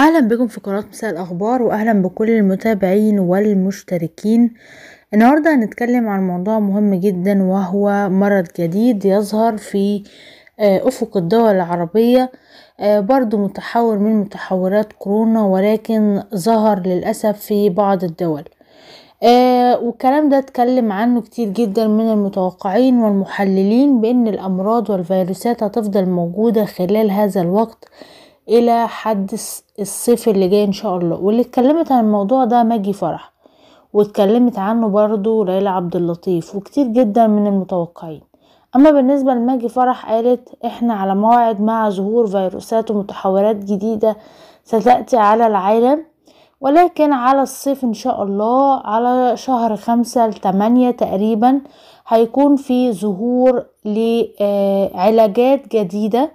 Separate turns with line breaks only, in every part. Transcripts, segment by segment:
اهلا بكم في قناة مساء الاخبار واهلا بكل المتابعين والمشتركين النهاردة هنتكلم عن موضوع مهم جدا وهو مرض جديد يظهر في آه، افق الدول العربية آه، برضو متحور من متحورات كورونا ولكن ظهر للأسف في بعض الدول آه، والكلام ده اتكلم عنه كتير جدا من المتوقعين والمحللين بان الامراض والفيروسات هتفضل موجودة خلال هذا الوقت الى حد الصيف اللي جاي ان شاء الله واللي اتكلمت عن الموضوع ده ماجي فرح واتكلمت عنه برضو ليلى عبد اللطيف وكتير جدا من المتوقعين اما بالنسبه لماجي فرح قالت احنا على موعد مع ظهور فيروسات ومتحورات جديده ستاتي على العالم ولكن على الصيف ان شاء الله على شهر خمسة لتمانية تقريبا هيكون في ظهور لعلاجات جديدة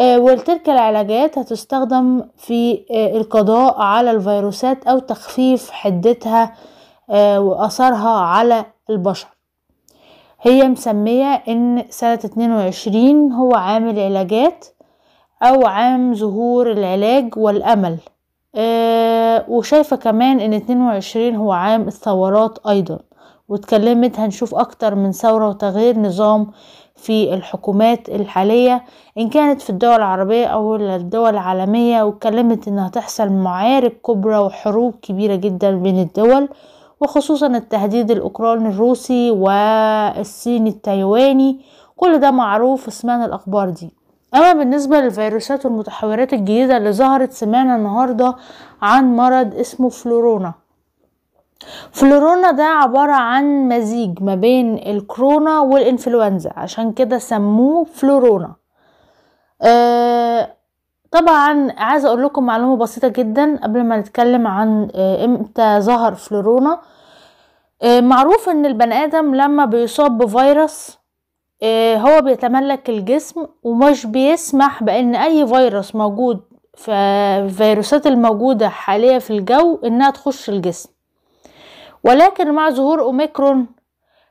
آه، ولتلك العلاجات هتستخدم في آه، القضاء على الفيروسات أو تخفيف حدتها آه، وأثرها على البشر هي مسمية إن سنة 22 هو عام العلاجات أو عام ظهور العلاج والأمل وشايفة كمان إن 22 هو عام الثورات أيضا واتكلمت هنشوف أكتر من ثورة وتغيير نظام في الحكومات الحالية إن كانت في الدول العربية أو الدول العالمية وكلمت إنها تحصل معارك كبرى وحروب كبيرة جدا بين الدول وخصوصا التهديد الأوكراني الروسي والصيني التايواني كل ده معروف سمعنا الأخبار دي أما بالنسبة للفيروسات والمتحورات الجديدة اللي ظهرت سمعنا النهاردة عن مرض اسمه فلورونا فلورونا ده عبارة عن مزيج ما بين الكورونا والإنفلونزا عشان كده سموه فلورونا آه طبعا عايزة أقول لكم معلومة بسيطة جدا قبل ما نتكلم عن آه، إمتى ظهر فلورونا آه معروف إن البني آدم لما بيصاب بفيروس آه، هو بيتملك الجسم ومش بيسمح بأن أي فيروس موجود في الفيروسات الموجودة حاليا في الجو إنها تخش الجسم ولكن مع ظهور اوميكرون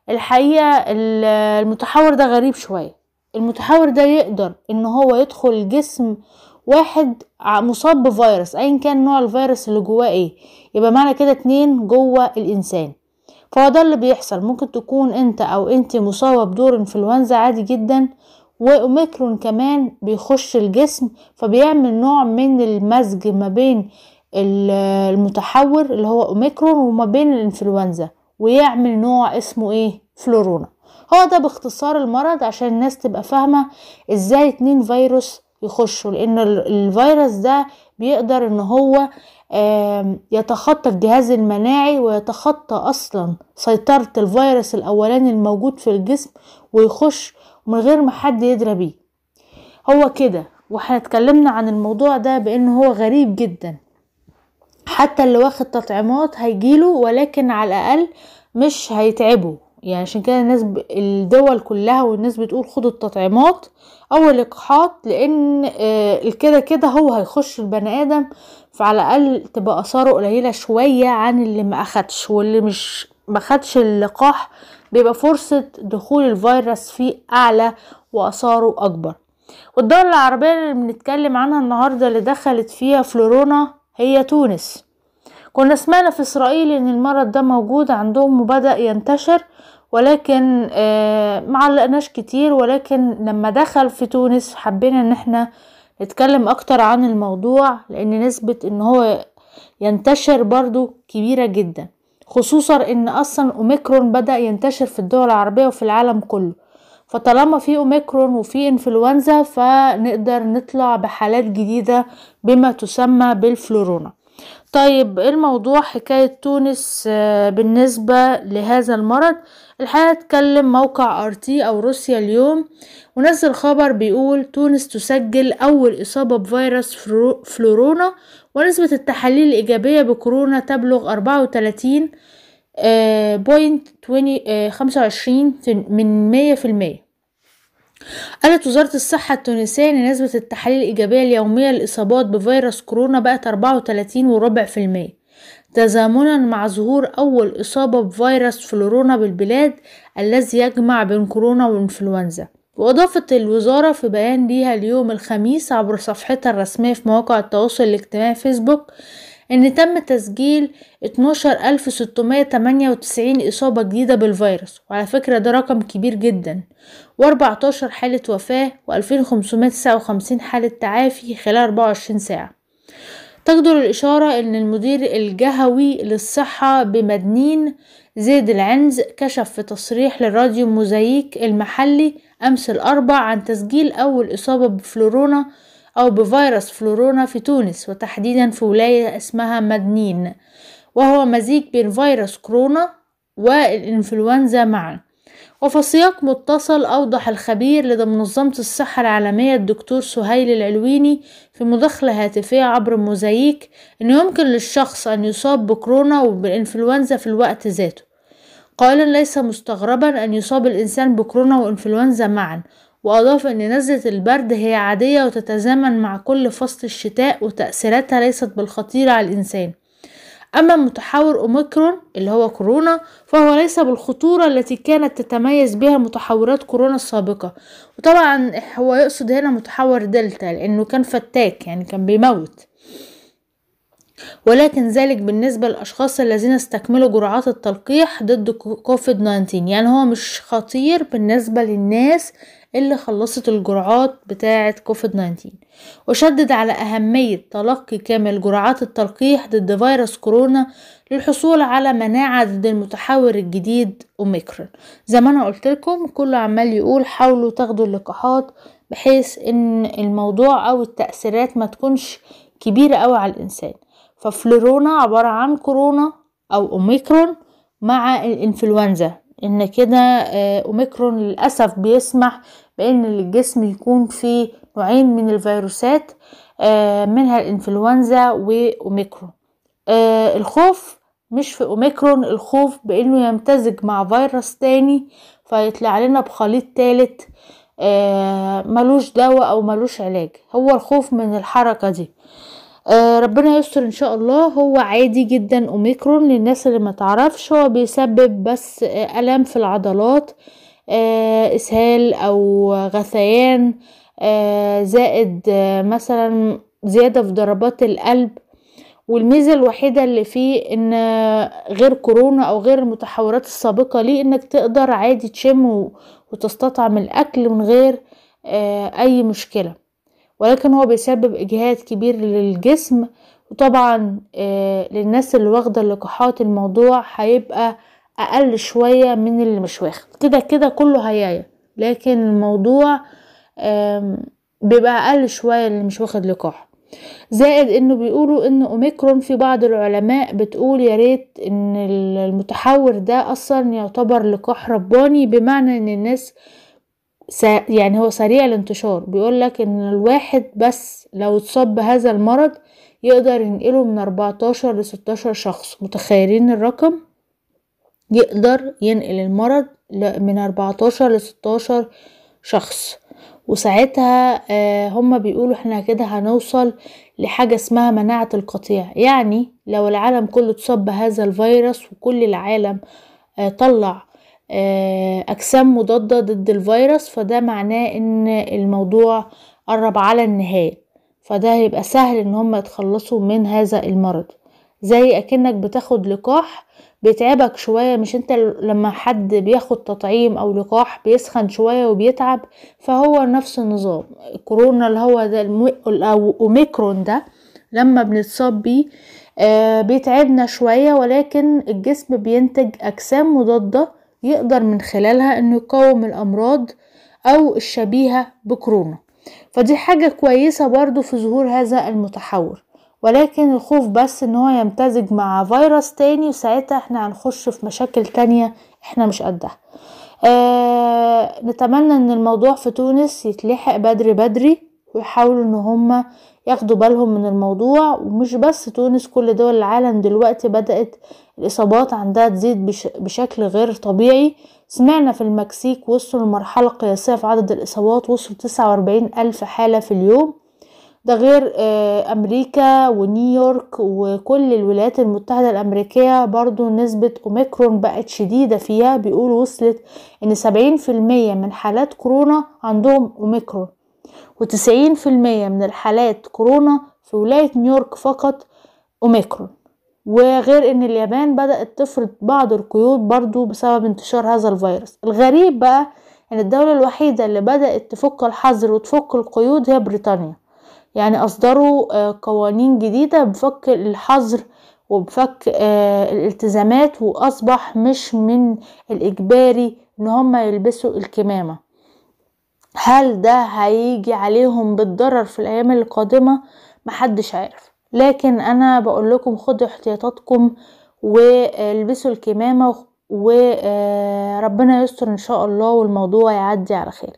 الحقيقه المتحور ده غريب شويه المتحور ده يقدر ان هو يدخل الجسم واحد مصاب بفيروس ايا كان نوع الفيروس اللي جواه ايه يبقى معنى كده اتنين جوه الانسان فهو ده اللي بيحصل ممكن تكون انت او انت مصابه بدور انفلونزا عادي جدا واوميكرون كمان بيخش الجسم فبيعمل نوع من المزج ما بين المتحور اللي هو اوميكرون وما بين الانفلونزا ويعمل نوع اسمه ايه فلورونا هو ده باختصار المرض عشان الناس تبقى فاهمة ازاي اتنين فيروس يخشوا لان الفيروس ده بيقدر ان هو يتخطى الجهاز المناعي ويتخطى اصلا سيطرة الفيروس الاولاني الموجود في الجسم ويخش من غير ما حد يدرى بيه هو كده واحنا اتكلمنا عن الموضوع ده بان هو غريب جدا حتى اللي واخد تطعيمات هيجيله ولكن على الاقل مش هيتعبه يعني عشان كده الناس ب... الدول كلها والناس بتقول خدوا التطعيمات او اللقاحات لان آه، كده كده هو هيخش البني ادم فعلى الاقل تبقى اثاره قليله شويه عن اللي ما اخدش واللي مش ما خدش اللقاح بيبقى فرصه دخول الفيروس فيه اعلى واثاره اكبر والدول العربيه اللي بنتكلم عنها النهارده اللي دخلت فيها فلورونا هي تونس كنا سمعنا في إسرائيل إن المرض ده موجود عندهم وبدأ ينتشر ولكن آه، معلقناش كتير ولكن لما دخل في تونس حبينا إن احنا نتكلم أكتر عن الموضوع لأن نسبة إن هو ينتشر برضو كبيرة جدا خصوصا إن أصلا أوميكرون بدأ ينتشر في الدول العربية وفي العالم كله فطالما في اوميكرون وفي انفلونزا فنقدر نطلع بحالات جديدة بما تسمى بالفلورونا طيب إيه الموضوع حكاية تونس آه، بالنسبة لهذا المرض الحقيقة اتكلم موقع ارتي او روسيا اليوم ونزل خبر بيقول تونس تسجل اول اصابة بفيروس فلورونا ونسبة التحاليل الايجابية بكورونا تبلغ 34 بوينت آه، آه، خمسة وعشرين من مية في المية قالت وزارة الصحة التونسية إن نسبة التحاليل الإيجابية اليومية للإصابات بفيروس كورونا بقت أربعة وتلاتين وربع في المية تزامنا مع ظهور أول إصابة بفيروس فلورونا بالبلاد الذي يجمع بين كورونا وإنفلونزا وأضافت الوزارة في بيان ليها اليوم الخميس عبر صفحتها الرسمية في مواقع التواصل الاجتماعي فيسبوك إن تم تسجيل 12698 إصابة جديدة بالفيروس وعلى فكرة ده رقم كبير جدا و14 حالة وفاة و2559 حالة تعافي خلال 24 ساعة تقدر الإشارة إن المدير الجهوي للصحة بمدنين زيد العنز كشف في تصريح للراديو موزايك المحلي أمس الأربع عن تسجيل أول إصابة بفلورونا أو بفيروس فلورونا في تونس وتحديدا في ولاية اسمها مدنين وهو مزيج بين فيروس كورونا والإنفلونزا معا وفي سياق متصل أوضح الخبير لدى منظمة الصحة العالمية الدكتور سهيل العلويني في مداخلة هاتفية عبر موزايك أنه يمكن للشخص أن يصاب بكورونا وبالإنفلونزا في الوقت ذاته قال ليس مستغربا أن يصاب الإنسان بكورونا وإنفلونزا معا وأضاف أن نزلة البرد هي عادية وتتزامن مع كل فصل الشتاء وتأثيراتها ليست بالخطيرة على الإنسان أما متحور أوميكرون اللي هو كورونا فهو ليس بالخطورة التي كانت تتميز بها متحورات كورونا السابقة وطبعا هو يقصد هنا متحور دلتا لأنه كان فتاك يعني كان بيموت ولكن ذلك بالنسبة للأشخاص الذين استكملوا جرعات التلقيح ضد كوفيد 19 يعني هو مش خطير بالنسبة للناس اللي خلصت الجرعات بتاعة كوفيد 19 وشدد على أهمية تلقي كامل جرعات التلقيح ضد فيروس كورونا للحصول على مناعة ضد المتحور الجديد أوميكرون زي ما أنا قلت لكم كله عمال يقول حاولوا تاخدوا اللقاحات بحيث إن الموضوع أو التأثيرات ما تكونش كبيرة أوي على الإنسان ففلورونا عبارة عن كورونا أو أوميكرون مع الإنفلونزا إن كده آه، أوميكرون للأسف بيسمح بإن الجسم يكون فيه نوعين من الفيروسات آه، منها الإنفلونزا وأوميكرون آه، الخوف مش في أوميكرون الخوف بإنه يمتزج مع فيروس تاني فيطلع لنا بخليط تالت ملوش دواء أو ملوش علاج هو الخوف من الحركة دي آه، ربنا يستر ان شاء الله هو عادي جدا اوميكرون للناس اللي ما تعرفش هو بيسبب بس الام في العضلات آه، اسهال او غثيان آه، زائد مثلا زياده في ضربات القلب والميزه الوحيده اللي فيه ان غير كورونا او غير المتحورات السابقه ليه انك تقدر عادي تشم وتستطعم الاكل من غير اي مشكله ولكن هو بيسبب اجهاد كبير للجسم وطبعا آه، للناس اللي واخده اللقاحات الموضوع هيبقى اقل شويه من اللي مش واخد كده كده كله هيايا لكن الموضوع بيبقى اقل شويه اللي مش واخد لقاح زائد انه بيقولوا ان اوميكرون في بعض العلماء بتقول يا ريت ان المتحور ده اصلا يعتبر لقاح رباني بمعنى ان الناس يعني هو سريع الانتشار بيقولك ان الواحد بس لو اتصاب بهذا المرض يقدر ينقله من 14 ل 16 شخص متخيلين الرقم يقدر ينقل المرض من 14 ل 16 شخص وساعتها آه، هما بيقولوا احنا كده هنوصل لحاجة اسمها مناعة القطيع يعني لو العالم كله اتصاب بهذا الفيروس وكل العالم آه، طلع آه، أجسام مضادة ضد الفيروس فده معناه إن الموضوع قرب على النهاية فده هيبقى سهل إن هم يتخلصوا من هذا المرض زي أكنك بتاخد لقاح بيتعبك شوية مش انت لما حد بياخد تطعيم او لقاح بيسخن شوية وبيتعب فهو نفس النظام كورونا اللي هو ده المو... او اوميكرون ده لما بنتصاب بيه آه بيتعبنا شوية ولكن الجسم بينتج اجسام مضادة يقدر من خلالها انه يقاوم الامراض او الشبيهة بكورونا فدي حاجة كويسة برضو في ظهور هذا المتحور ولكن الخوف بس ان هو يمتزج مع فيروس تاني وساعتها احنا هنخش في مشاكل تانية احنا مش قدها آه نتمنى ان الموضوع في تونس يتلحق بدري بدري ويحاولوا ان هم ياخدوا بالهم من الموضوع ومش بس تونس كل دول العالم دلوقتي بدأت الإصابات عندها تزيد بش بشكل غير طبيعي سمعنا في المكسيك وصلوا لمرحلة قياسية في عدد الإصابات وصلوا تسعة وأربعين ألف حالة في اليوم ده غير آه، أمريكا ونيويورك وكل الولايات المتحدة الأمريكية برضو نسبة أوميكرون بقت شديدة فيها بيقولوا وصلت إن سبعين في المية من حالات كورونا عندهم أوميكرون وتسعين في المية من الحالات كورونا في ولاية نيويورك فقط أوميكرون وغير ان اليابان بدأت تفرض بعض القيود برضو بسبب انتشار هذا الفيروس الغريب بقى ان يعني الدولة الوحيدة اللي بدأت تفك الحظر وتفك القيود هي بريطانيا يعني اصدروا آه، قوانين جديدة بفك الحظر وبفك آه، الالتزامات واصبح مش من الاجباري ان هم يلبسوا الكمامة هل ده هيجي عليهم بالضرر في الايام القادمة محدش عارف لكن انا بقول لكم خدوا احتياطاتكم والبسوا الكمامة وربنا آه، يستر ان شاء الله والموضوع يعدي على خير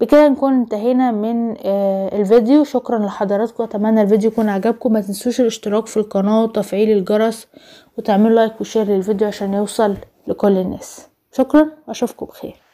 بكده نكون انتهينا من آه، الفيديو شكرا لحضراتكم اتمنى الفيديو يكون عجبكم ما تنسوش الاشتراك في القناة وتفعيل الجرس وتعمل لايك وشير للفيديو عشان يوصل لكل الناس شكرا واشوفكم بخير